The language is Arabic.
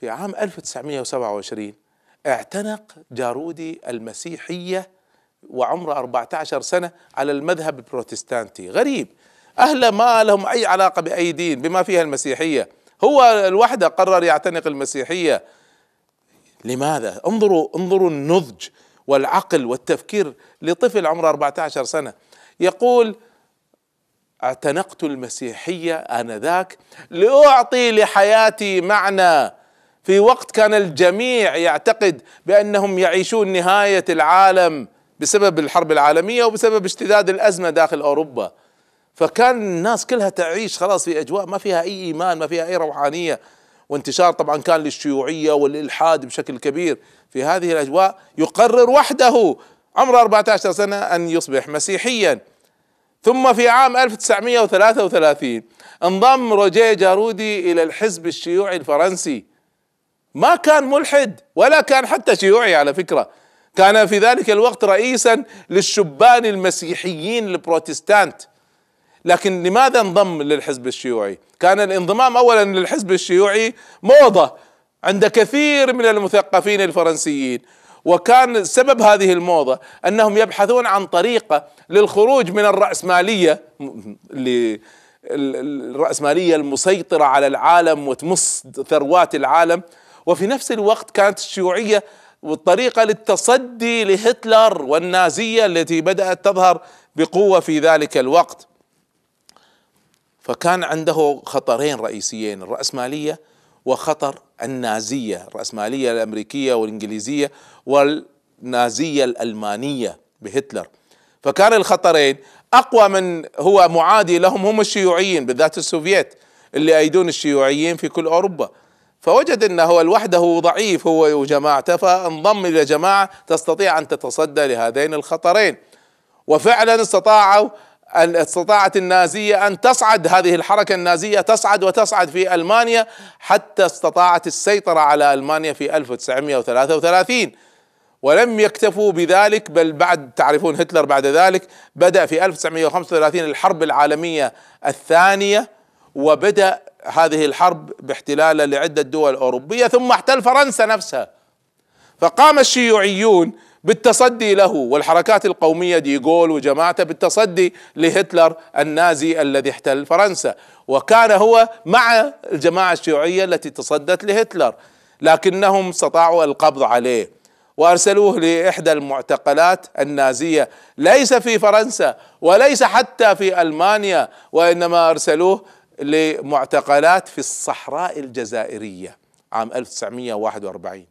في عام 1927 اعتنق جارودي المسيحية وعمره 14 سنة على المذهب البروتستانتي غريب أهل ما لهم أي علاقة بأي دين بما فيها المسيحية هو الوحدة قرر يعتنق المسيحية لماذا انظروا انظروا النضج والعقل والتفكير لطفل عمره 14 سنة يقول اعتنقت المسيحية آنذاك لأعطي لحياتي معنى في وقت كان الجميع يعتقد بانهم يعيشون نهايه العالم بسبب الحرب العالميه وبسبب اشتداد الازمه داخل اوروبا فكان الناس كلها تعيش خلاص في اجواء ما فيها اي ايمان ما فيها اي روحانيه وانتشار طبعا كان للشيوعيه والالحاد بشكل كبير في هذه الاجواء يقرر وحده عمره 14 سنه ان يصبح مسيحيا ثم في عام 1933 انضم روجيه جارودي الى الحزب الشيوعي الفرنسي ما كان ملحد ولا كان حتى شيوعي على فكره كان في ذلك الوقت رئيسا للشبان المسيحيين البروتستانت لكن لماذا انضم للحزب الشيوعي؟ كان الانضمام اولا للحزب الشيوعي موضه عند كثير من المثقفين الفرنسيين وكان سبب هذه الموضه انهم يبحثون عن طريقه للخروج من الراسماليه الراسماليه المسيطره على العالم وتمص ثروات العالم وفي نفس الوقت كانت الشيوعيه والطريقة للتصدي لهتلر والنازية التي بدأت تظهر بقوة في ذلك الوقت فكان عنده خطرين رئيسيين الرأسمالية وخطر النازية الرأسمالية الأمريكية والإنجليزية والنازية الألمانية بهتلر فكان الخطرين أقوى من هو معادي لهم هم الشيوعيين بالذات السوفييت اللي أيدون الشيوعيين في كل أوروبا فوجد ان هو لوحده ضعيف هو وجماعته فانضم الى جماعه تستطيع ان تتصدى لهذين الخطرين وفعلا استطاعوا أن استطاعت النازية أن تصعد هذه الحركة النازية تصعد وتصعد في ألمانيا حتى استطاعت السيطرة على ألمانيا في 1933 ولم يكتفوا بذلك بل بعد تعرفون هتلر بعد ذلك بدأ في 1935 الحرب العالمية الثانية وبدأ هذه الحرب باحتلال لعدة دول أوروبية ثم احتل فرنسا نفسها فقام الشيوعيون بالتصدي له والحركات القومية ديغول وجماعته بالتصدي لهتلر النازي الذي احتل فرنسا وكان هو مع الجماعة الشيوعية التي تصدت لهتلر لكنهم استطاعوا القبض عليه وارسلوه لاحدى المعتقلات النازيه ليس في فرنسا وليس حتى في المانيا وانما ارسلوه لمعتقلات في الصحراء الجزائرية عام 1941